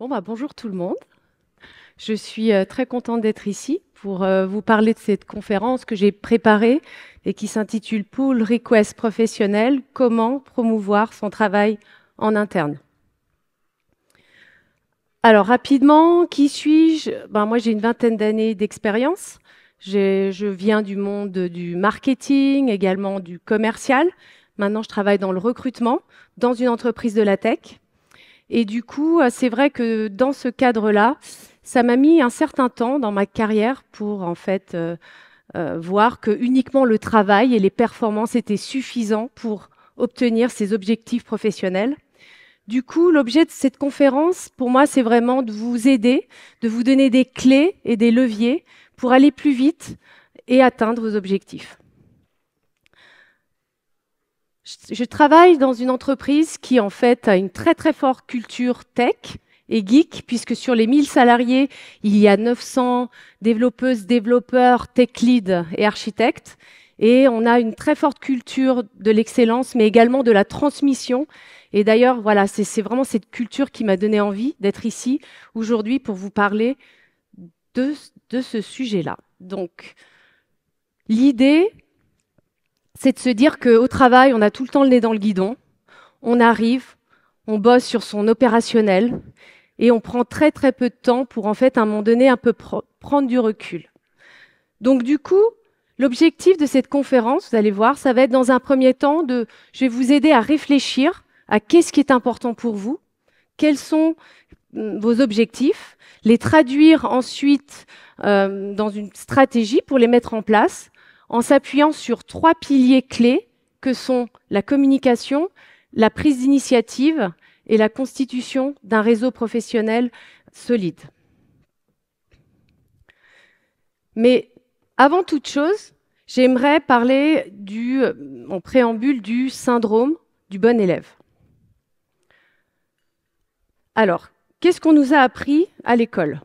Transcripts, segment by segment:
Bah, bonjour tout le monde. Je suis euh, très contente d'être ici pour euh, vous parler de cette conférence que j'ai préparée et qui s'intitule Pool Request Professionnel, comment promouvoir son travail en interne. Alors rapidement, qui suis-je ben, Moi j'ai une vingtaine d'années d'expérience. Je viens du monde du marketing, également du commercial. Maintenant je travaille dans le recrutement, dans une entreprise de la tech. Et du coup, euh, c'est vrai que dans ce cadre-là, ça m'a mis un certain temps dans ma carrière pour en fait euh, euh, voir que uniquement le travail et les performances étaient suffisants pour obtenir ces objectifs professionnels. Du coup, l'objet de cette conférence, pour moi, c'est vraiment de vous aider, de vous donner des clés et des leviers pour aller plus vite et atteindre vos objectifs je, travaille dans une entreprise qui, en fait, a une très, très forte culture tech et geek, puisque sur les 1000 salariés, il y a 900 développeuses, développeurs, tech leads et architectes. Et on a une très forte culture de l'excellence, mais également de la transmission. Et d'ailleurs, voilà, c'est vraiment cette culture qui m'a donné envie d'être ici aujourd'hui pour vous parler de ce sujet-là. Donc, l'idée, c'est de se dire qu'au travail, on a tout le temps le nez dans le guidon, on arrive, on bosse sur son opérationnel et on prend très très peu de temps pour en fait à un moment donné un peu prendre du recul. Donc du coup, l'objectif de cette conférence, vous allez voir, ça va être dans un premier temps de je vais vous aider à réfléchir à qu'est-ce qui est important pour vous, quels sont hum, vos objectifs, les traduire ensuite euh, dans une stratégie pour les mettre en place en s'appuyant sur trois piliers clés que sont la communication, la prise d'initiative et la constitution d'un réseau professionnel solide. Mais avant toute chose, j'aimerais parler du, euh, en préambule du syndrome du bon élève. Alors, qu'est-ce qu'on nous a appris à l'école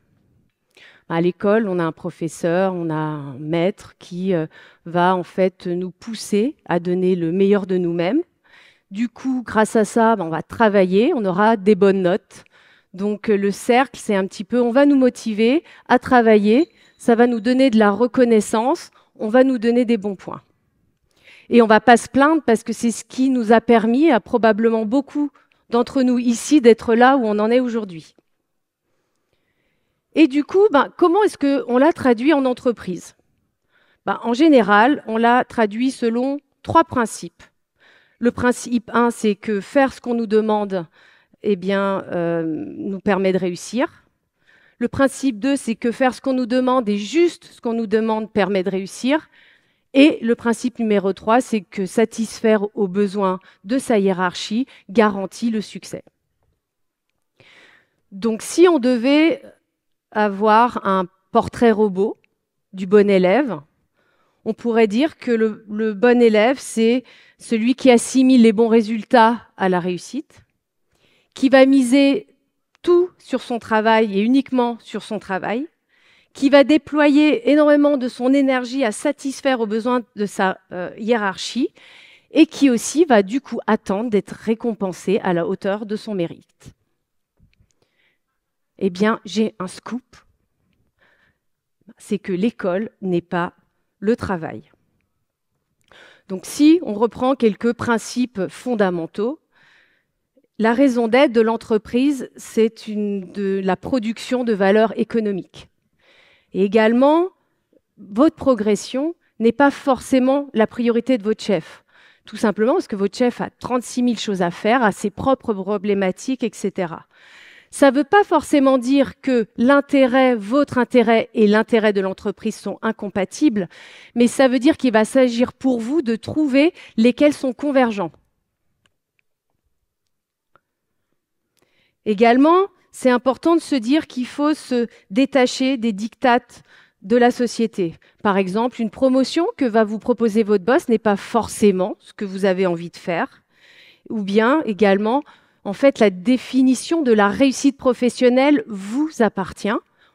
à l'école, on a un professeur, on a un maître qui euh, va en fait nous pousser à donner le meilleur de nous-mêmes. Du coup, grâce à ça, ben, on va travailler, on aura des bonnes notes. Donc euh, le cercle, c'est un petit peu, on va nous motiver à travailler, ça va nous donner de la reconnaissance, on va nous donner des bons points. Et on va pas se plaindre parce que c'est ce qui nous a permis à probablement beaucoup d'entre nous ici d'être là où on en est aujourd'hui. Et du coup, ben, comment est-ce qu'on l'a traduit en entreprise ben, En général, on l'a traduit selon trois principes. Le principe 1, c'est que faire ce qu'on nous demande eh bien, euh, nous permet de réussir. Le principe 2, c'est que faire ce qu'on nous demande et juste ce qu'on nous demande permet de réussir. Et le principe numéro 3, c'est que satisfaire aux besoins de sa hiérarchie garantit le succès. Donc si on devait avoir un portrait robot du bon élève. On pourrait dire que le, bon élève, c'est celui qui assimile les bons résultats à la réussite, qui va miser tout sur son travail et uniquement sur son travail, qui va déployer énormément de son énergie à satisfaire aux besoins de sa euh, hiérarchie et qui aussi va du coup attendre d'être récompensé à la hauteur de son mérite. Eh bien, j'ai un scoop, c'est que l'école n'est pas le travail. Donc si on reprend quelques principes fondamentaux, la raison d'être de l'entreprise, c'est de la production de valeur économique. Et également, votre progression n'est pas forcément la priorité de votre chef. Tout simplement parce que votre chef a 36 000 choses à faire, a ses propres problématiques, etc. Ça ne veut pas forcément dire que l'intérêt, votre intérêt et l'intérêt de l'entreprise sont incompatibles, mais ça veut dire qu'il va s'agir pour vous de trouver lesquels sont convergents. Également, c'est important de se dire qu'il faut se détacher des dictates de la société. Par exemple, une promotion que va vous proposer votre boss n'est pas forcément ce que vous avez envie de faire. Ou bien également, en fait, la définition de la réussite professionnelle vous appartient.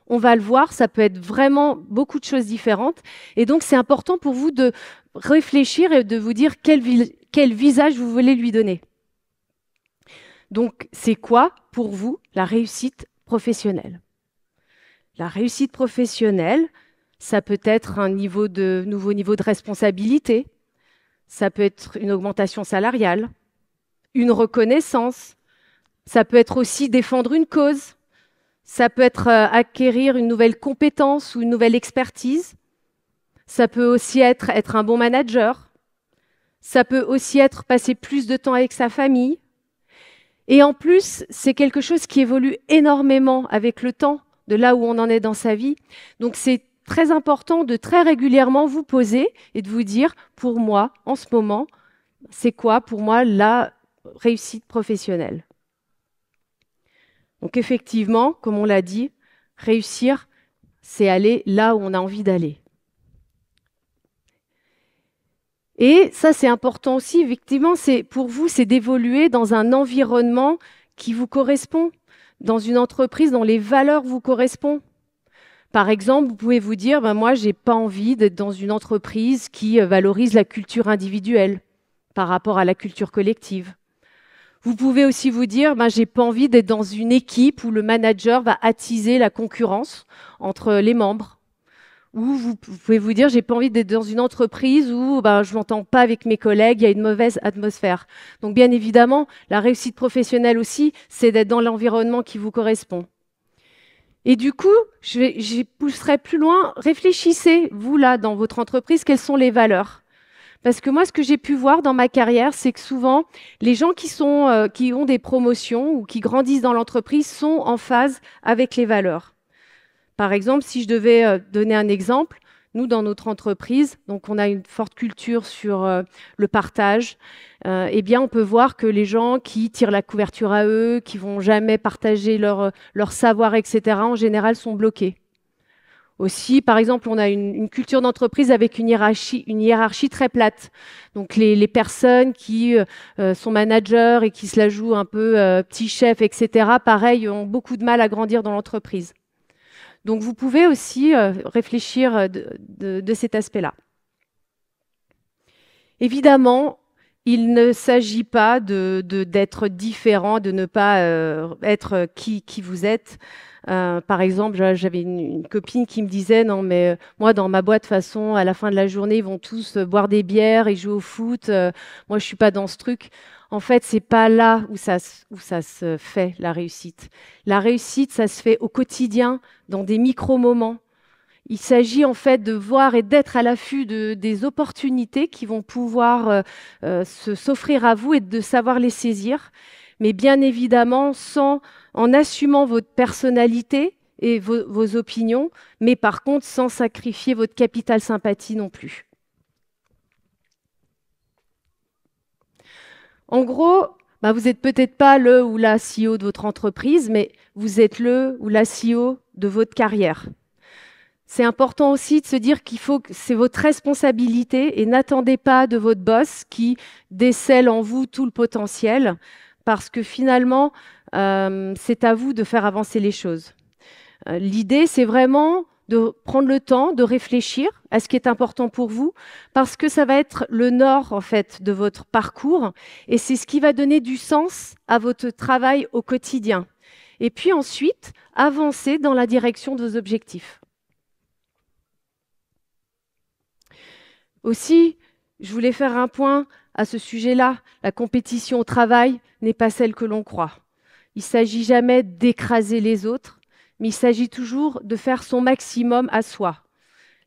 On va le voir, ça peut être vraiment beaucoup de choses différentes. Et donc, c'est important pour vous de réfléchir et de vous dire quel, visage vous voulez lui donner. Donc, c'est quoi pour vous la réussite professionnelle La réussite professionnelle, ça peut être un nouveau niveau de responsabilité, ça peut être une augmentation salariale, une reconnaissance, ça peut être aussi défendre une cause. Ça peut être euh, acquérir une nouvelle compétence ou une nouvelle expertise. Ça peut aussi être être un bon manager. Ça peut aussi être passer plus de temps avec sa famille. Et en plus, c'est quelque chose qui évolue énormément avec le temps, de là où on en est dans sa vie. Donc c'est très important de très régulièrement vous poser et de vous dire, pour moi, en ce moment, c'est quoi pour moi la réussite professionnelle donc effectivement, comme on l'a dit, réussir, c'est aller là où on a envie d'aller. Et ça, c'est important aussi, effectivement, c'est pour vous, c'est d'évoluer dans un environnement qui vous correspond, dans une entreprise dont les valeurs vous correspondent. Par exemple, vous pouvez vous dire, ben moi, j'ai pas envie d'être dans une entreprise qui valorise la culture individuelle par rapport à la culture collective. Vous pouvez aussi vous dire, ben, j'ai pas envie d'être dans une équipe où le manager va attiser la concurrence entre les membres. Ou vous, pouvez vous dire, j'ai pas envie d'être dans une entreprise où ben, je m'entends pas avec mes collègues, il y a une mauvaise atmosphère. Donc bien évidemment, la réussite professionnelle aussi, c'est d'être dans l'environnement qui vous correspond. Et du coup, je, vais, je pousserai plus loin, réfléchissez, vous là, dans votre entreprise, quelles sont les valeurs parce que moi, ce que j'ai pu voir dans ma carrière, c'est que souvent, les gens qui, sont, euh, qui ont des promotions ou qui grandissent dans l'entreprise sont en phase avec les valeurs. Par exemple, si je devais euh, donner un exemple, nous, dans notre entreprise, donc on a une forte culture sur euh, le partage, eh bien, on peut voir que les gens qui tirent la couverture à eux, qui vont jamais partager leur, leur savoir, etc., en général, sont bloqués. Aussi, par exemple, on a une, culture d'entreprise avec une hiérarchie, très plate. Donc les, personnes qui euh, euh, sont managers et qui se la jouent un peu euh, petit chef, etc., pareil, ont beaucoup de mal à grandir dans l'entreprise. Donc vous pouvez aussi réfléchir de, cet aspect-là. Évidemment, il ne s'agit pas d'être différent, de ne pas être qui vous êtes. Euh, par exemple, j'avais une, copine qui me disait non mais euh, moi dans ma boîte de façon à la fin de la journée ils vont tous euh, boire des bières et jouer au foot. moi je suis pas dans ce truc. En fait, c'est pas là où ça, où ça se fait la réussite. La réussite, ça se fait au quotidien, dans des micro moments. Il s'agit en fait de voir et d'être à l'affût de, des opportunités qui vont pouvoir se s'offrir à vous et de savoir les saisir mais bien évidemment sans, en assumant votre personnalité et vos, opinions, mais par contre sans sacrifier votre capital sympathie non plus. En gros, bah, vous n'êtes peut-être pas le ou la CEO de votre entreprise, mais vous êtes le ou la CEO de votre carrière. C'est important aussi de se dire qu'il faut que c'est votre responsabilité et n'attendez pas de votre boss qui décèle en vous tout le potentiel parce que finalement, euh, c'est à vous de faire avancer les choses. Euh, l'idée, c'est vraiment de prendre le temps de réfléchir à ce qui est important pour vous, parce que ça va être le nord, en fait, de votre parcours, et c'est ce qui va donner du sens à votre travail au quotidien. Et puis ensuite, avancer dans la direction de vos objectifs. Aussi, je voulais faire un point à ce sujet-là. La compétition au travail n'est pas celle que l'on croit. Il s'agit jamais d'écraser les autres, mais il s'agit toujours de faire son maximum à soi.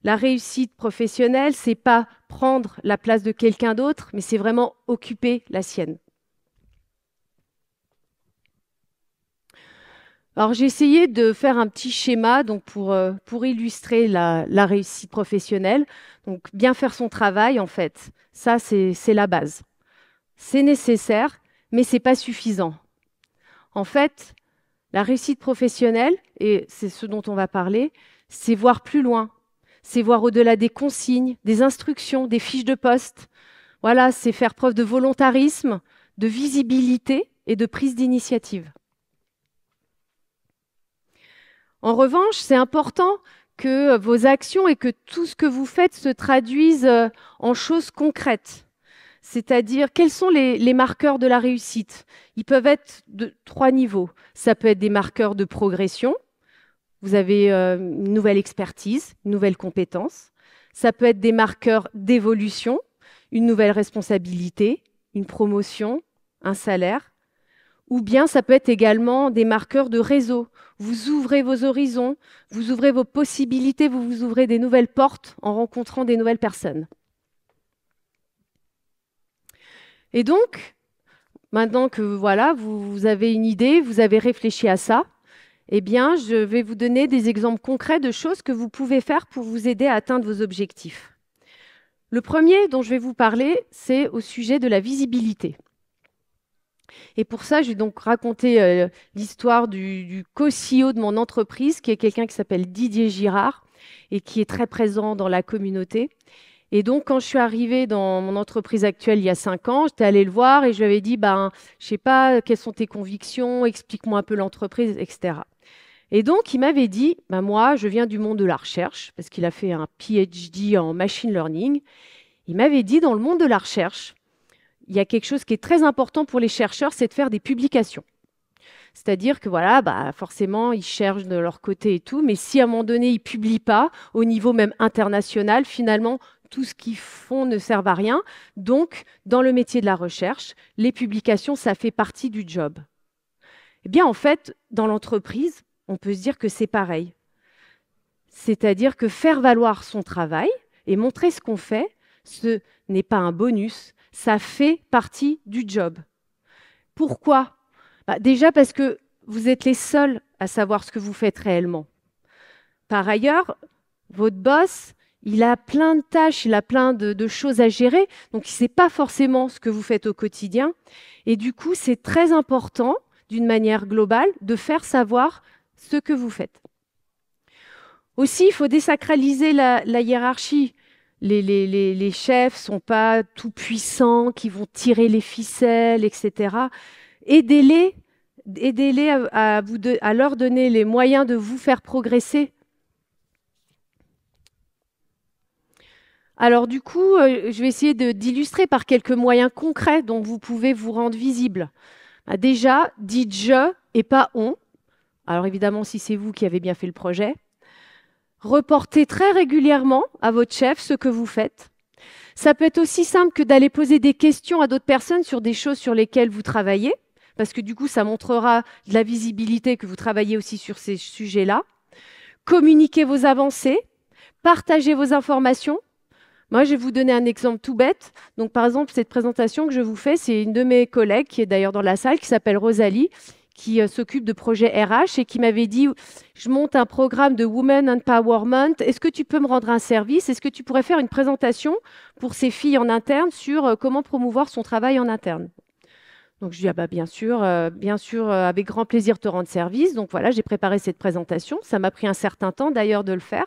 La réussite professionnelle, c'est pas prendre la place de quelqu'un d'autre, mais c'est vraiment occuper la sienne. Alors j'ai essayé de faire un petit schéma donc pour, euh, pour illustrer la, réussite professionnelle. Donc bien faire son travail en fait, ça c'est la base. C'est nécessaire, mais c'est pas suffisant. En fait, la réussite professionnelle, et c'est ce dont on va parler, c'est voir plus loin, c'est voir au-delà des consignes, des instructions, des fiches de poste. Voilà, c'est faire preuve de volontarisme, de visibilité et de prise d'initiative. En revanche, c'est important que euh, vos actions et que tout ce que vous faites se traduisent euh, en choses concrètes. C'est-à-dire, quels sont les, marqueurs de la réussite Ils peuvent être de trois niveaux. Ça peut être des marqueurs de progression. Vous avez euh, une nouvelle expertise, une nouvelle compétence. Ça peut être des marqueurs d'évolution, une nouvelle responsabilité, une promotion, un salaire. Ou bien ça peut être également des marqueurs de réseau. Vous ouvrez vos horizons, vous ouvrez vos possibilités, vous vous ouvrez des nouvelles portes en rencontrant des nouvelles personnes. Et donc, maintenant que voilà, vous, vous avez une idée, vous avez réfléchi à ça, eh bien, je vais vous donner des exemples concrets de choses que vous pouvez faire pour vous aider à atteindre vos objectifs. Le premier dont je vais vous parler, c'est au sujet de la visibilité. Et pour ça, j'ai donc raconté euh, l'histoire du, du co-CEO de mon entreprise, qui est quelqu'un qui s'appelle Didier Girard et qui est très présent dans la communauté. Et donc, quand je suis arrivée dans mon entreprise actuelle il y a cinq ans, j'étais allée le voir et je lui avais dit, ben, je sais pas, euh, quelles sont tes convictions, explique-moi un peu l'entreprise, etc. Et donc, il m'avait dit, ben, moi, je viens du monde de la recherche, parce qu'il a fait un PhD en machine learning. Il m'avait dit, dans le monde de la recherche, il y a quelque chose qui est très important pour les chercheurs, c'est de faire des publications. C'est-à-dire que voilà, bah, forcément, ils cherchent de leur côté et tout, mais si à un moment donné, ils publient pas, au niveau même international, finalement, tout ce qu'ils font ne sert à rien. Donc, dans le métier de la recherche, les publications, ça fait partie du job. Eh bien, en fait, dans l'entreprise, on peut se dire que c'est pareil. C'est-à-dire que faire valoir son travail et montrer ce qu'on fait, ce n'est pas un bonus, ça fait partie du job. Pourquoi bah, Déjà parce que vous êtes les seuls à savoir ce que vous faites réellement. Par ailleurs, votre boss, il a plein de tâches, il a plein de, choses à gérer, donc il ne sait pas forcément ce que vous faites au quotidien. Et du coup, c'est très important, d'une manière globale, de faire savoir ce que vous faites. Aussi, il faut désacraliser la hiérarchie les, les, les, chefs sont pas tout puissants, qui vont tirer les ficelles, etc. Aidez-les, aidez-les à, vous de, à leur donner les moyens de vous faire progresser. Alors du coup, euh, je vais essayer d'illustrer par quelques moyens concrets dont vous pouvez vous rendre visible. Bah, déjà, dites je et pas on. Alors évidemment, si c'est vous qui avez bien fait le projet. Reportez très régulièrement à votre chef ce que vous faites. Ça peut être aussi simple que d'aller poser des questions à d'autres personnes sur des choses sur lesquelles vous travaillez, parce que du coup, ça montrera de la visibilité que vous travaillez aussi sur ces sujets-là. Communiquez vos avancées, partagez vos informations. Moi, je vais vous donner un exemple tout bête. Donc, par exemple, cette présentation que je vous fais, c'est une de mes collègues qui est d'ailleurs dans la salle, qui s'appelle Rosalie, qui euh, s'occupe de projet RH et qui m'avait dit je monte un programme de women empowerment. Est-ce que tu peux me rendre un service Est-ce que tu pourrais faire une présentation pour ces filles en interne sur euh, comment promouvoir son travail en interne donc je lui ai dit, ah bah, bien sûr, euh, bien sûr, avec grand plaisir te rendre service. Donc voilà, j'ai préparé cette présentation. Ça m'a pris un certain temps d'ailleurs de le faire.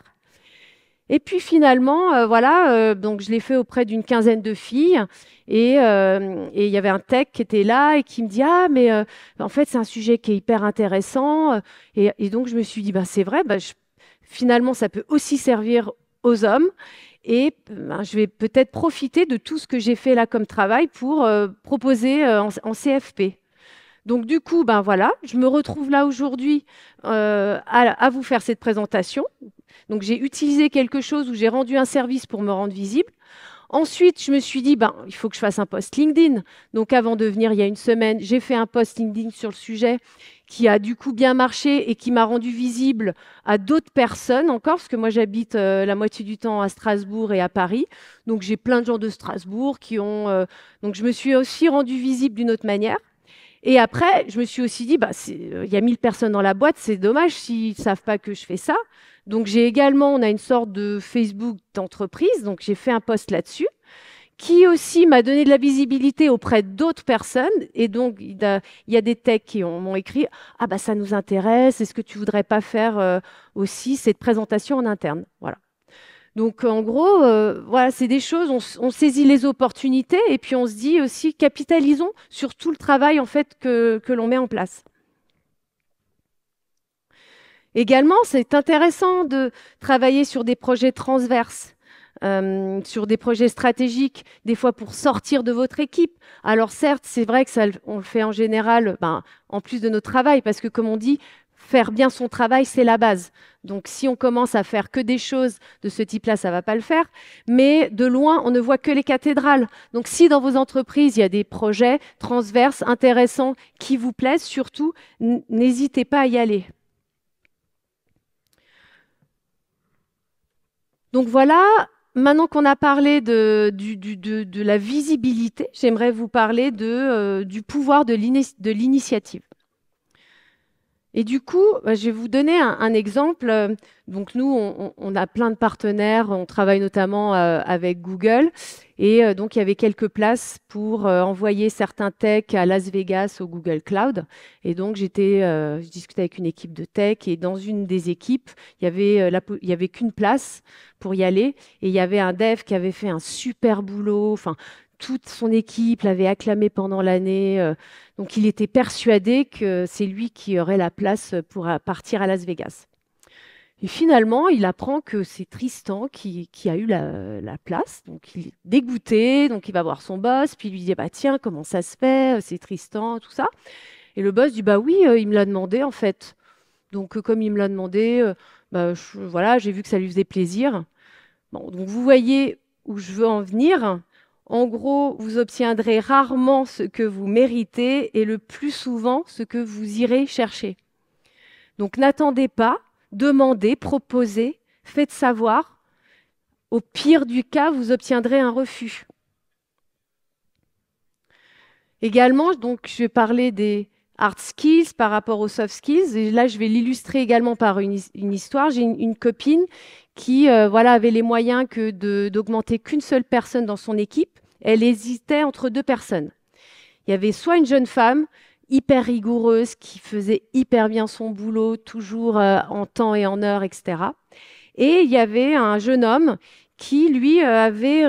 Et puis finalement, euh, voilà, euh, donc je l'ai fait auprès d'une quinzaine de filles euh, et, il y avait un tech qui était là et qui me dit ah mais en fait c'est un sujet qui est hyper intéressant et, donc je me suis dit bah c'est vrai, ben, finalement ça peut aussi servir aux hommes et ben, je vais peut-être profiter de tout ce que j'ai fait là comme travail pour proposer en, CFP. Donc du coup, ben voilà, je me retrouve là aujourd'hui à, vous faire cette présentation. Donc j'ai utilisé quelque chose où j'ai rendu un service pour me rendre visible. Ensuite, je me suis dit, ben, il faut que je fasse un post LinkedIn. Donc, avant de venir, il y a une semaine, j'ai fait un post LinkedIn sur le sujet qui a du coup bien marché et qui m'a rendu visible à d'autres personnes encore, parce que moi, j'habite euh, la moitié du temps à Strasbourg et à Paris. Donc, j'ai plein de gens de Strasbourg qui ont. Euh, donc, je me suis aussi rendu visible d'une autre manière. Et après, je me suis aussi dit, bah, euh, il y a 1000 personnes dans la boîte, c'est dommage s'ils ne savent pas que je fais ça. Donc j'ai également, on a une sorte de Facebook d'entreprise, donc j'ai fait un post là-dessus, qui aussi m'a donné de la visibilité auprès d'autres personnes. Et donc il y a, des techs qui m'ont écrit, ah bah ça nous intéresse, est-ce que tu voudrais pas faire euh, aussi cette présentation en interne Voilà. Donc euh, en gros, euh, voilà, c'est des choses. On, saisit les opportunités et puis on se dit aussi capitalisons sur tout le travail en fait que, l'on met en place. Également, c'est intéressant de travailler sur des projets transverses. Euh, sur des projets stratégiques, des fois pour sortir de votre équipe. Alors certes, c'est vrai que ça, on le fait en général, ben, en plus de notre travail, parce que comme on dit, faire bien son travail, c'est la base. Donc si on commence à faire que des choses de ce type-là, ça va pas le faire. Mais de loin, on ne voit que les cathédrales. Donc si dans vos entreprises, il y a des projets transverses, intéressants, qui vous plaisent, surtout, n'hésitez pas à y aller. Donc voilà, maintenant qu'on a parlé de, la visibilité, j'aimerais vous parler euh, du pouvoir de l'initiative. Et du coup, bah, je vais vous donner un, exemple. Donc nous, on, a plein de partenaires. On travaille notamment euh, avec Google. Et euh, donc, il y avait quelques places pour euh, envoyer certains techs à Las Vegas au Google Cloud. Et donc, j'étais, je discutais avec une équipe de tech. Et dans une des équipes, il y avait, avait qu'une place pour y aller. Et il y avait un dev qui avait fait un super boulot. Enfin, toute son équipe l'avait acclamé pendant l'année. Euh, donc il était persuadé que c'est lui qui aurait la place pour partir à Las Vegas. Et finalement, il apprend que c'est Tristan qui, a eu la, place. Donc, il est dégoûté. Donc, il va voir son boss. Puis, il lui dit bah, Tiens, comment ça se fait euh, C'est Tristan, tout ça. Et le boss dit Bah oui, euh, il me l'a demandé, en fait. Donc, comme il me l'a demandé, bah, voilà, j'ai vu que ça lui faisait plaisir. Bon, donc, vous voyez où je veux en venir. En gros, vous obtiendrez rarement ce que vous méritez et le plus souvent ce que vous irez chercher. Donc n'attendez pas, demandez, proposez, faites savoir. Au pire du cas, vous obtiendrez un refus. Également, donc, je vais parler des hard skills par rapport aux soft skills. Et là, je vais l'illustrer également par une, histoire. J'ai une, copine qui euh, voilà, avait les moyens que d'augmenter qu'une seule personne dans son équipe. Elle hésitait entre deux personnes. Il y avait soit une jeune femme hyper rigoureuse qui faisait hyper bien son boulot, toujours euh, en temps et en heure, etc. Et il y avait un jeune homme qui, lui, euh, avait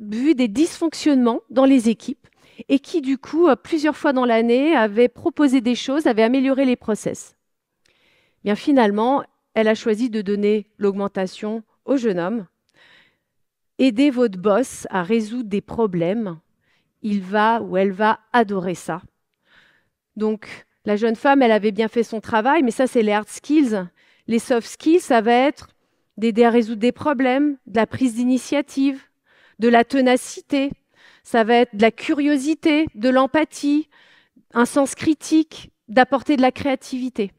vu des dysfonctionnements dans les équipes et qui, du coup, plusieurs fois dans l'année, avait proposé des choses, avait amélioré les process. Bien finalement, elle a choisi de donner l'augmentation au jeune homme. Aidez votre boss à résoudre des problèmes. Il va ou elle va adorer ça. Donc, la jeune femme, elle avait bien fait son travail, mais ça, c'est les hard skills. Les soft skills, ça va être d'aider à résoudre des problèmes, de la prise d'initiative, de la tenacité. ça va être de la curiosité, de l'empathie, un sens critique, d'apporter de la créativité.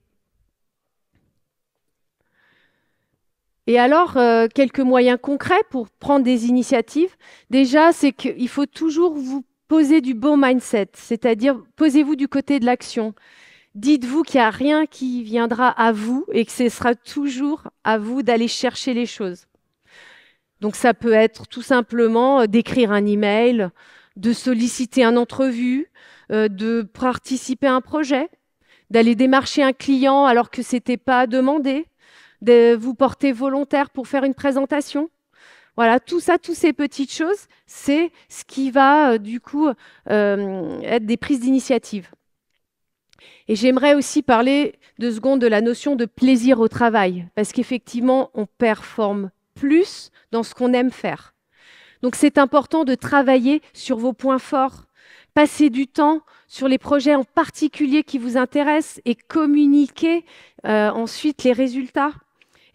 Et alors, euh, quelques moyens concrets pour prendre des initiatives. Déjà, c'est qu'il faut toujours vous poser du bon mindset, c'est-à-dire posez-vous du côté de l'action. Dites-vous qu'il n'y a rien qui viendra à vous et que ce sera toujours à vous d'aller chercher les choses. Donc ça peut être tout simplement euh, d'écrire un email, de solliciter un entrevue, euh, de participer à un projet, d'aller démarcher un client alors que c'était pas demandé, de vous porter volontaire pour faire une présentation. Voilà, tout ça, toutes ces petites choses, c'est ce qui va euh, du coup euh, être des prises d'initiative. Et j'aimerais aussi parler deux secondes de la notion de plaisir au travail, parce qu'effectivement, on performe plus dans ce qu'on aime faire. Donc c'est important de travailler sur vos points forts, passer du temps sur les projets en particulier qui vous intéressent et communiquer euh, ensuite les résultats.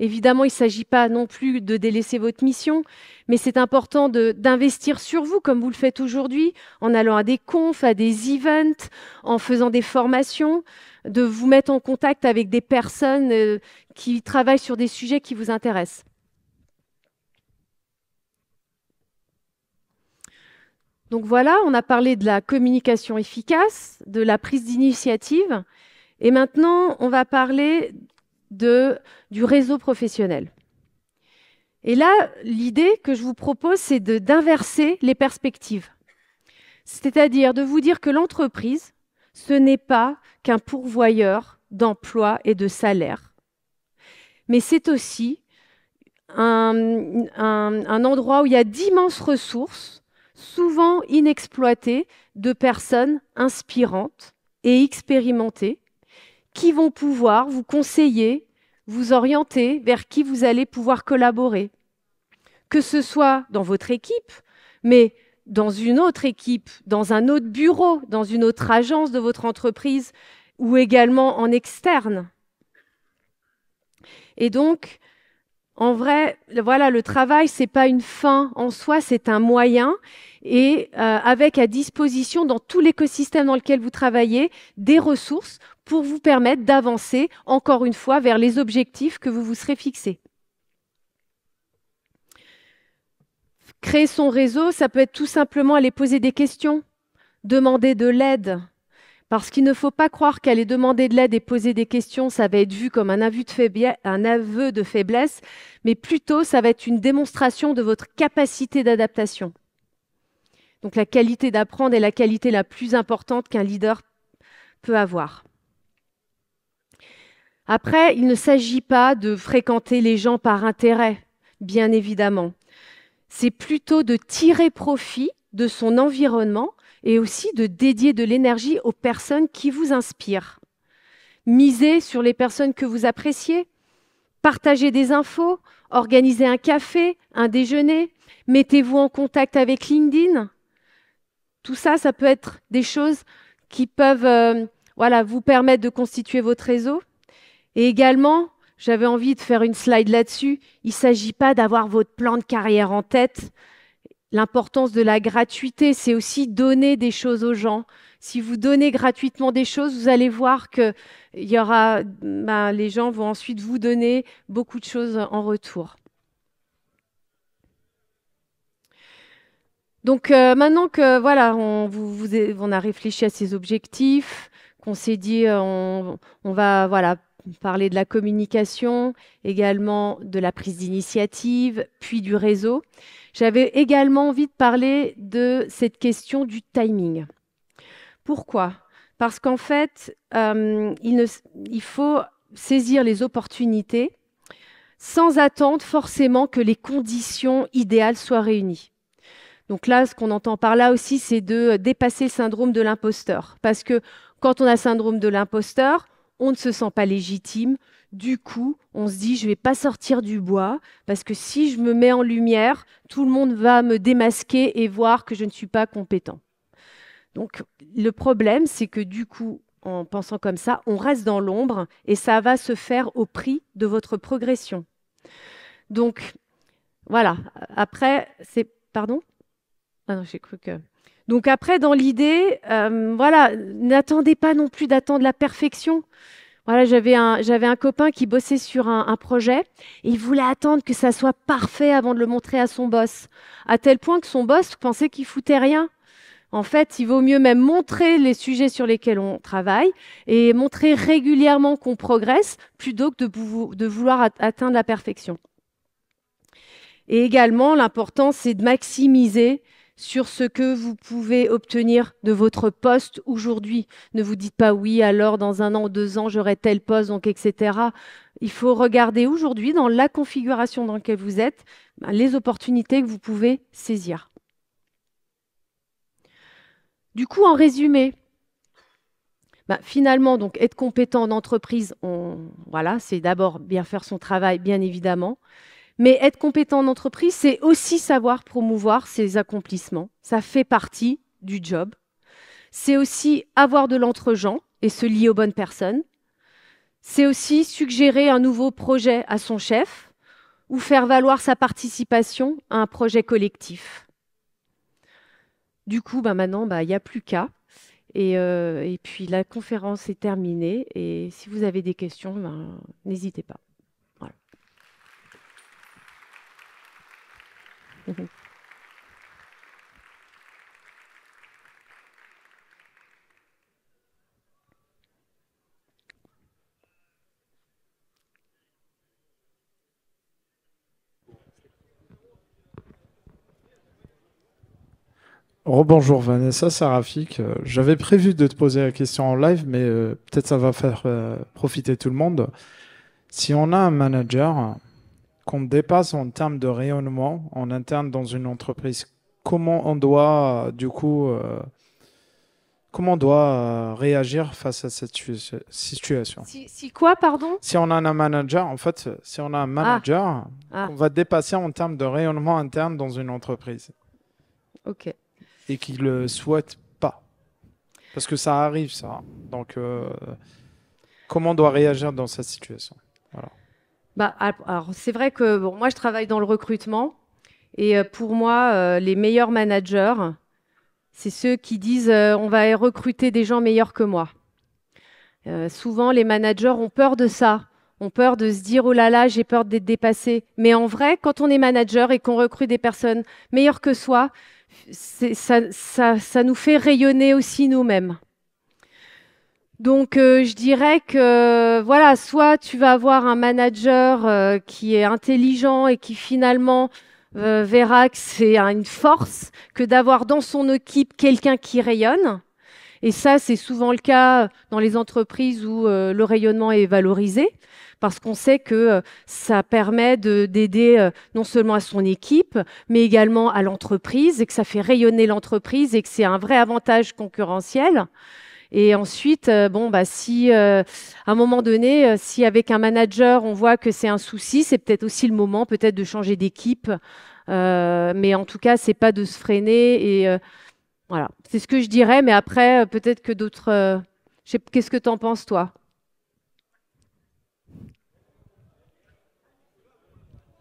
Évidemment, il ne s'agit pas non plus de délaisser votre mission, mais c'est important d'investir sur vous comme vous le faites aujourd'hui, en allant à des confs, à des events, en faisant des formations, de vous mettre en contact avec des personnes euh, qui travaillent sur des sujets qui vous intéressent. Donc voilà, on a parlé de la communication efficace, de la prise d'initiative. Et maintenant, on va parler de, du réseau professionnel. Et là, l'idée que je vous propose, c'est d'inverser les perspectives. C'est-à-dire de vous dire que l'entreprise, ce n'est pas qu'un pourvoyeur d'emplois et de salaires, mais c'est aussi un, endroit où il y a d'immenses ressources, souvent inexploitées, de personnes inspirantes et expérimentées, qui vont pouvoir vous conseiller, vous orienter vers qui vous allez pouvoir collaborer. Que ce soit dans votre équipe, mais dans une autre équipe, dans un autre bureau, dans une autre agence de votre entreprise ou également en externe. Et donc, en vrai, voilà, le travail, c'est pas une fin en soi, c'est un moyen. Et euh, avec à disposition dans tout l'écosystème dans lequel vous travaillez des ressources pour vous permettre d'avancer encore une fois vers les objectifs que vous vous serez fixés. Créer son réseau, ça peut être tout simplement aller poser des questions, demander de l'aide, parce qu'il ne faut pas croire qu'aller demander de l'aide et poser des questions, ça va être vu comme un aveu, de faiblesse, mais plutôt ça va être une démonstration de votre capacité d'adaptation. Donc la qualité d'apprendre est la qualité la plus importante qu'un leader peut avoir. Après, il ne s'agit pas de fréquenter les gens par intérêt, bien évidemment. C'est plutôt de tirer profit de son environnement et aussi de dédier de l'énergie aux personnes qui vous inspirent. Misez sur les personnes que vous appréciez, partagez des infos, organisez un café, un déjeuner, mettez-vous en contact avec LinkedIn. Tout ça, ça peut être des choses qui peuvent euh, voilà, vous permettre de constituer votre réseau. Et également, j'avais envie de faire une slide là-dessus, il ne s'agit pas d'avoir votre plan de carrière en tête, l'importance de la gratuité, c'est aussi donner des choses aux gens. Si vous donnez gratuitement des choses, vous allez voir que il y aura, ben, les gens vont ensuite vous donner beaucoup de choses en retour. Donc euh, maintenant que voilà, on, vous, on, a réfléchi à ces objectifs, qu'on s'est dit euh, on, on, va voilà parler de la communication, également de la prise d'initiative, puis du réseau. J'avais également envie de parler de cette question du timing. Pourquoi Parce qu'en fait, euh, il, il faut saisir les opportunités sans attendre forcément que les conditions idéales soient réunies. Donc là, ce qu'on entend par là aussi, c'est de dépasser le syndrome de l'imposteur. Parce que quand on a le syndrome de l'imposteur, on ne se sent pas légitime, du coup, on se dit, je vais pas sortir du bois parce que si je me mets en lumière, tout le monde va me démasquer et voir que je ne suis pas compétent. Donc, le problème, c'est que du coup, en pensant comme ça, on reste dans l'ombre et ça va se faire au prix de votre progression. Donc, voilà. Après, c'est. Pardon Ah non, j'ai cru que. Donc, après, dans l'idée, euh, voilà, n'attendez pas non plus d'attendre la perfection. Voilà, j'avais un, copain qui bossait sur un, projet et il voulait attendre que ça soit parfait avant de le montrer à son boss, à tel point que son boss pensait qu'il foutait rien. En fait, il vaut mieux même montrer les sujets sur lesquels on travaille et montrer régulièrement qu'on progresse plutôt que de, de vouloir atteindre la perfection. Et également, l'important, c'est de maximiser sur ce que vous pouvez obtenir de votre poste aujourd'hui. Ne vous dites pas oui, alors dans un an ou deux ans, j'aurai tel poste, donc etc. Il faut regarder aujourd'hui dans la configuration dans laquelle vous êtes ben, les opportunités que vous pouvez saisir. Du coup, en résumé, ben, finalement, donc être compétent en entreprise, voilà, c'est d'abord bien faire son travail, bien évidemment, mais être compétent en entreprise, c'est aussi savoir promouvoir ses accomplissements. Ça fait partie du job. C'est aussi avoir de l'entre-gens et se lier aux bonnes personnes. C'est aussi suggérer un nouveau projet à son chef ou faire valoir sa participation à un projet collectif. Du coup, ben maintenant, ben, il n'y a plus qu'à. Euh, et, puis la conférence est terminée. Et si vous avez des questions, ben, n'hésitez pas. Mhm. Rebonjour Vanessa Sarafik. Euh, j'avais prévu de te poser la question en live, mais euh, peut-être ça va faire euh, profiter tout le monde. Si on a un manager qu'on dépasse en termes de rayonnement en interne dans une entreprise Comment on doit, du coup, euh, comment on doit euh, réagir face à cette situation si, quoi, pardon Si on a un manager, en fait, si on a un manager, ah. ah. on va dépasser en termes de rayonnement interne dans une entreprise. Ok. Et qui le souhaite pas. Parce que ça arrive, ça. Donc, euh, comment on doit réagir dans cette situation Voilà. Bah, alors c'est vrai que bon, moi je travaille dans le recrutement et euh, pour moi euh, les meilleurs managers c'est ceux qui disent euh, on va recruter des gens meilleurs que moi. souvent les managers ont peur de ça, ont peur de se dire oh là là j'ai peur d'être dépassé. Mais en vrai quand on est manager et qu'on recrute des personnes meilleures que soi, ça nous fait rayonner aussi nous-mêmes. Donc euh, je dirais que voilà, soit tu vas avoir un manager euh, qui est intelligent et qui finalement euh, verra que c'est une force que d'avoir dans son équipe quelqu'un qui rayonne. Et ça, c'est souvent le cas dans les entreprises où le rayonnement est valorisé, parce qu'on sait que ça permet d'aider non seulement à son équipe, mais également à l'entreprise, et que ça fait rayonner l'entreprise, et que c'est un vrai avantage concurrentiel. Et ensuite, euh, bon, bah, si euh, à un moment donné, euh, si avec un manager, on voit que c'est un souci, c'est peut-être aussi le moment peut-être de changer d'équipe. mais en tout cas, c'est pas de se freiner. Et voilà, c'est ce que je dirais. Mais après, peut-être que d'autres. Qu'est-ce que tu en penses, toi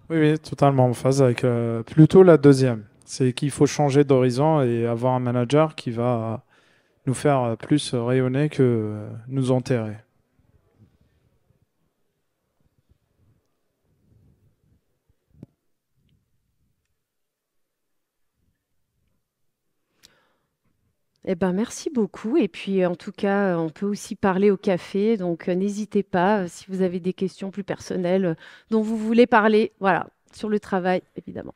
Oui, oui, totalement en phase avec plutôt la deuxième. C'est qu'il faut changer d'horizon et avoir un manager qui va nous faire euh, plus rayonner que euh, nous enterrer. Eh ben, merci beaucoup. Et puis, en tout cas, euh, on peut aussi parler au café. Donc, n'hésitez pas si vous avez des questions plus personnelles dont vous voulez parler. Voilà, sur le travail, évidemment.